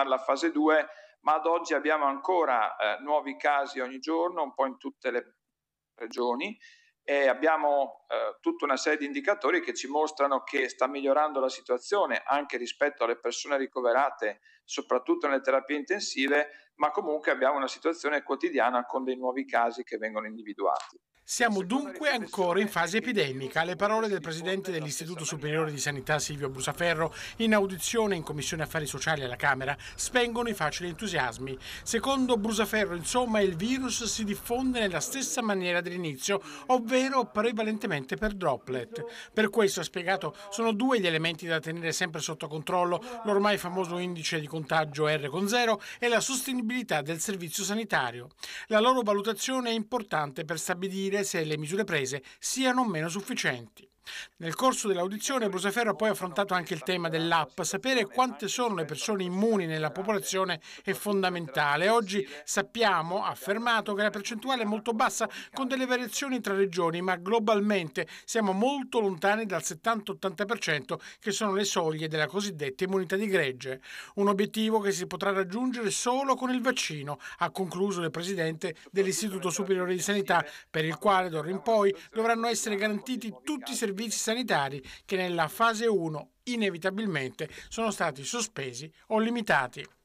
sviluppare la fase 2, ma ad oggi abbiamo ancora eh, nuovi casi ogni giorno, un po' in tutte le regioni e abbiamo eh, tutta una serie di indicatori che ci mostrano che sta migliorando la situazione anche rispetto alle persone ricoverate, soprattutto nelle terapie intensive, ma comunque abbiamo una situazione quotidiana con dei nuovi casi che vengono individuati. Siamo dunque ancora in fase epidemica. Le parole del presidente dell'Istituto Superiore di Sanità Silvio Brusaferro in audizione in Commissione Affari Sociali alla Camera spengono i facili entusiasmi. Secondo Brusaferro, insomma, il virus si diffonde nella stessa maniera dell'inizio, ovvero prevalentemente per droplet. Per questo, ha spiegato, sono due gli elementi da tenere sempre sotto controllo, l'ormai famoso indice di contagio R con 0 e la sostenibilità del servizio sanitario. La loro valutazione è importante per stabilire capire se le misure prese siano o meno sufficienti. Nel corso dell'audizione Bruseferro ha poi affrontato anche il tema dell'app. Sapere quante sono le persone immuni nella popolazione è fondamentale. Oggi sappiamo, ha affermato, che la percentuale è molto bassa con delle variazioni tra regioni, ma globalmente siamo molto lontani dal 70-80% che sono le soglie della cosiddetta immunità di gregge. Un obiettivo che si potrà raggiungere solo con il vaccino, ha concluso il presidente dell'Istituto Superiore di Sanità, per il quale d'ora in poi dovranno essere garantiti tutti i servizi servizi sanitari che nella fase 1 inevitabilmente sono stati sospesi o limitati.